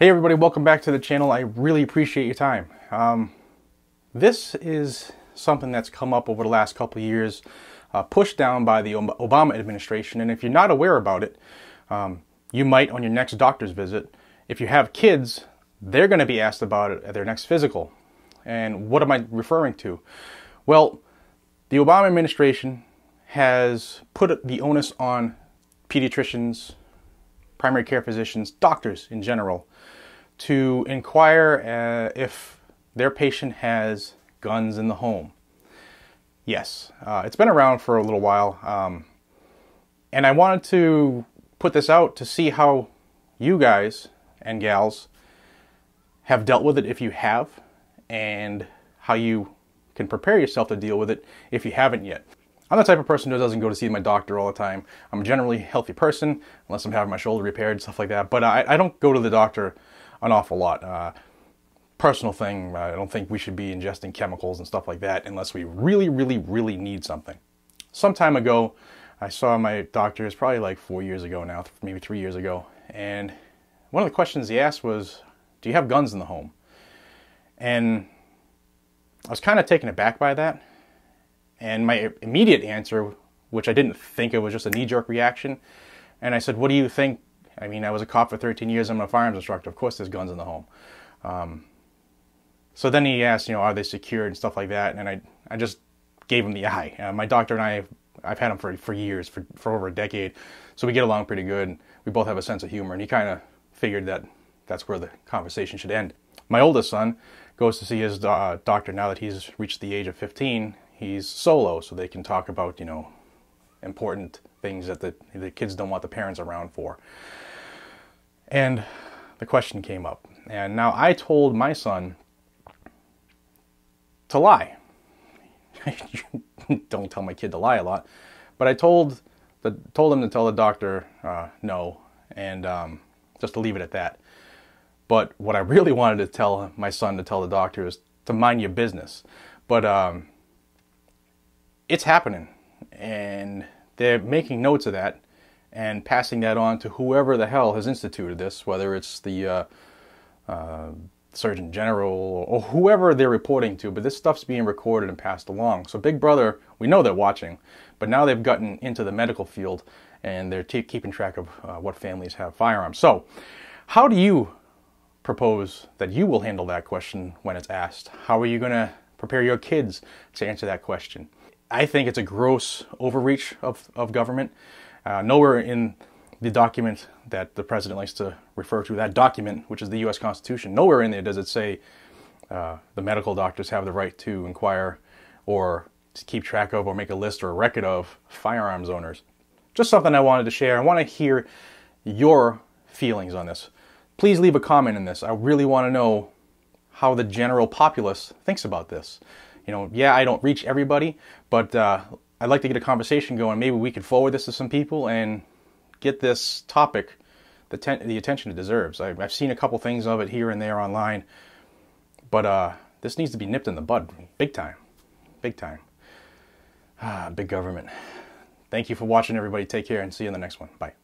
Hey everybody, welcome back to the channel. I really appreciate your time. Um, this is something that's come up over the last couple years, uh, pushed down by the Obama administration. And if you're not aware about it, um, you might on your next doctor's visit. If you have kids, they're going to be asked about it at their next physical. And what am I referring to? Well, the Obama administration has put the onus on pediatricians, primary care physicians, doctors in general, to inquire uh, if their patient has guns in the home. Yes, uh, it's been around for a little while, um, and I wanted to put this out to see how you guys and gals have dealt with it if you have, and how you can prepare yourself to deal with it if you haven't yet. I'm the type of person who doesn't go to see my doctor all the time. I'm a generally healthy person, unless I'm having my shoulder repaired, stuff like that. But I, I don't go to the doctor an awful lot. Uh, personal thing, I don't think we should be ingesting chemicals and stuff like that unless we really, really, really need something. Some time ago, I saw my doctor, it's probably like four years ago now, maybe three years ago, and one of the questions he asked was, Do you have guns in the home? And I was kind of taken aback by that and my immediate answer, which I didn't think it was just a knee jerk reaction, and I said, What do you think? I mean, I was a cop for 13 years, I'm a firearms instructor. Of course, there's guns in the home. Um, so then he asked, you know, are they secured and stuff like that? And I, I just gave him the eye. Uh, my doctor and I, I've had him for, for years, for, for over a decade. So we get along pretty good. We both have a sense of humor. And he kind of figured that that's where the conversation should end. My oldest son goes to see his uh, doctor now that he's reached the age of 15 he's solo, so they can talk about, you know, important things that the, the kids don't want the parents around for. And the question came up. And now I told my son to lie. don't tell my kid to lie a lot, but I told the, told him to tell the doctor uh, no, and um, just to leave it at that. But what I really wanted to tell my son to tell the doctor is to mind your business. But um, it's happening. And they're making notes of that and passing that on to whoever the hell has instituted this, whether it's the uh, uh, Surgeon General or whoever they're reporting to. But this stuff's being recorded and passed along. So Big Brother, we know they're watching, but now they've gotten into the medical field and they're t- keeping track of uh, what families have firearms. So, how do you propose that you will handle that question when it's asked? How are you going to prepare your kids to answer that question? I think it's a gross overreach of, of government. Uh, nowhere in the document that the president likes to refer to, that document, which is the U.S. Constitution, nowhere in there does it say uh, the medical doctors have the right to inquire or to keep track of or make a list or a record of firearms owners. Just something I wanted to share. I want to hear your feelings on this. Please leave a comment in this. I really want to know how the general populace thinks about this. You know, yeah, I don't reach everybody, but uh, I'd like to get a conversation going. Maybe we could forward this to some people and get this topic the, ten- the attention it deserves. I, have seen a couple things of it here and there online, but uh, this needs to be nipped in the bud, big time, big time. Ah, big government. Thank you for watching, everybody. Take care and see you in the next one. Bye.